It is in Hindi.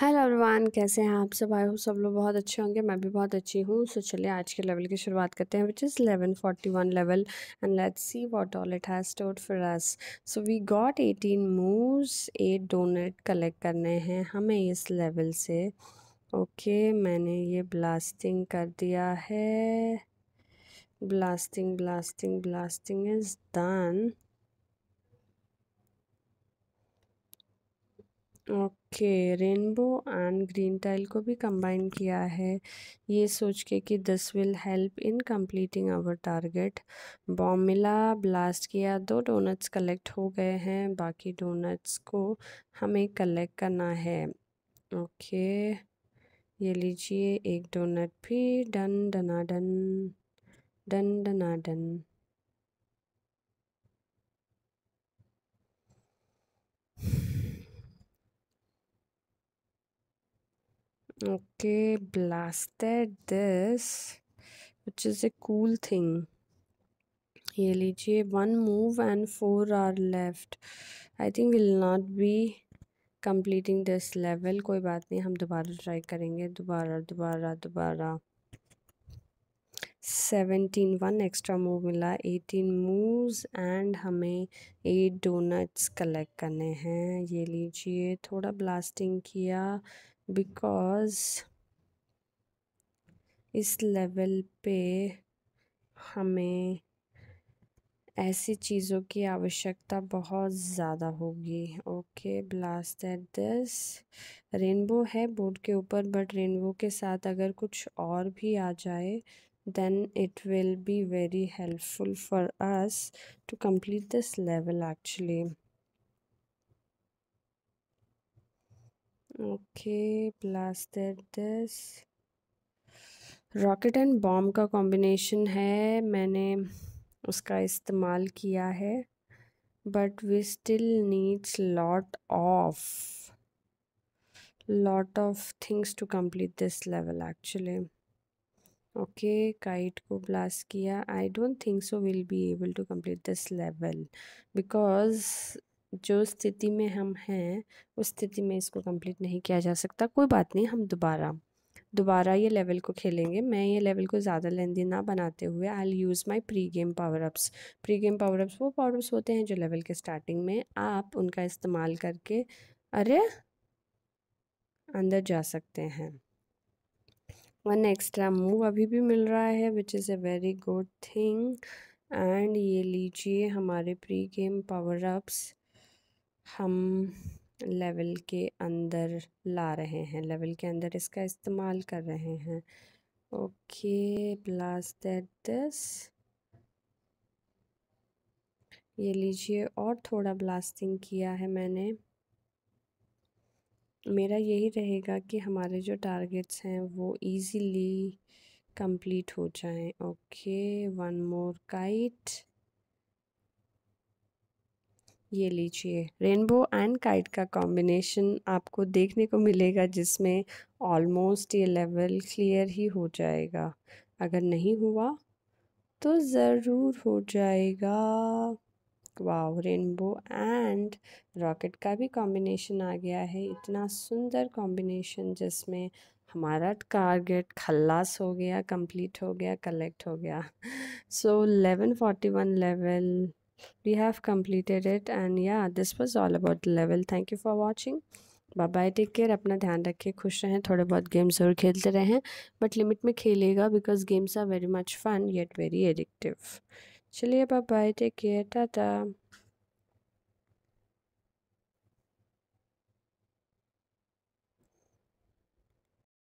हेलो अरवान कैसे हैं आप सब आई हो सब लोग बहुत अच्छे होंगे मैं भी बहुत अच्छी हूँ सो चलिए आज के लेवल की शुरुआत करते हैं which is eleven forty one level and let's see what all it has stored for us so we got eighteen moves eight donuts collect करने हैं हमें इस लेवल से ओके okay, मैंने ये ब्लास्टिंग कर दिया है blasting blasting blasting is done okay rainbow and green tile को भी कंबाइन किया है ये सोच के कि this will help in completing our target बॉमिला ब्लास्ट किया दो डोनट्स कलेक्ट हो गए हैं बाकी डोनट्स को हमें कलेक्ट करना है ओके ये लीजिए एक डोनट भी डन डना डन डन डना done Okay, blasted this, which is a cool thing. ये लीजिए one move and four are left I think will not be completing this level कोई बात नहीं हम दोबारा ट्राई करेंगे दोबारा दोबारा दोबारा सेवेंटीन वन एक्स्ट्रा मूव मिला एटीन मूव एंड हमें एट डोनट्स कलेक्ट करने हैं ये लीजिए थोड़ा ब्लास्टिंग किया बिकॉज़ इस लेवल पे हमें ऐसी चीज़ों की आवश्यकता बहुत ज़्यादा होगी okay blast at this rainbow है बोर्ड के ऊपर बट रेनबो के साथ अगर कुछ और भी आ जाए then it will be very helpful for us to complete this level actually okay blasted this rocket and bomb का कॉम्बिनेशन है मैंने उसका इस्तेमाल किया है but we still needs lot of lot of things to complete this level actually okay kite ko blast kiya i don't think so we'll be able to complete this level because जो स्थिति में हम हैं उस स्थिति में इसको कंप्लीट नहीं किया जा सकता कोई बात नहीं हम दोबारा दोबारा ये लेवल को खेलेंगे मैं ये लेवल को ज़्यादा लेंदी ना बनाते हुए I use my pre game power ups pre game power ups वो पावर अप्स होते हैं जो लेवल के स्टार्टिंग में आप उनका इस्तेमाल करके अरे अंदर जा सकते हैं वन एक्स्ट्रा मूव अभी भी मिल रहा है which is a very good thing and ये लीजिए हमारे प्री गेम पावर अप्स हम लेवल के अंदर ला रहे हैं लेवल के अंदर इसका इस्तेमाल कर रहे हैं ओके ब्लास्ट दैट दिस ये लीजिए और थोड़ा ब्लास्टिंग किया है मैंने मेरा यही रहेगा कि हमारे जो टारगेट्स हैं वो इजीली कंप्लीट हो जाएं ओके वन मोर काइट ये लीजिए रेनबो एंड काइट का कॉम्बिनेशन आपको देखने को मिलेगा जिसमें ऑलमोस्ट ये लेवल क्लियर ही हो जाएगा अगर नहीं हुआ तो ज़रूर हो जाएगा वाओ रेनबो एंड रॉकेट का भी कॉम्बिनेशन आ गया है इतना सुंदर कॉम्बिनेशन जिसमें हमारा टारगेट खल्लास हो गया कंप्लीट हो गया कलेक्ट हो गया सो so, 1141 लेवल we have completed it and yeah this was all about the level thank you for watching bye bye take care अपना ध्यान रखिए खुश रहें थोड़े बहुत गेम्स ज़रूर खेलते रहें बट लिमिट में खेलेगा because games are very much fun yet very addictive चलिए bye bye take care Tata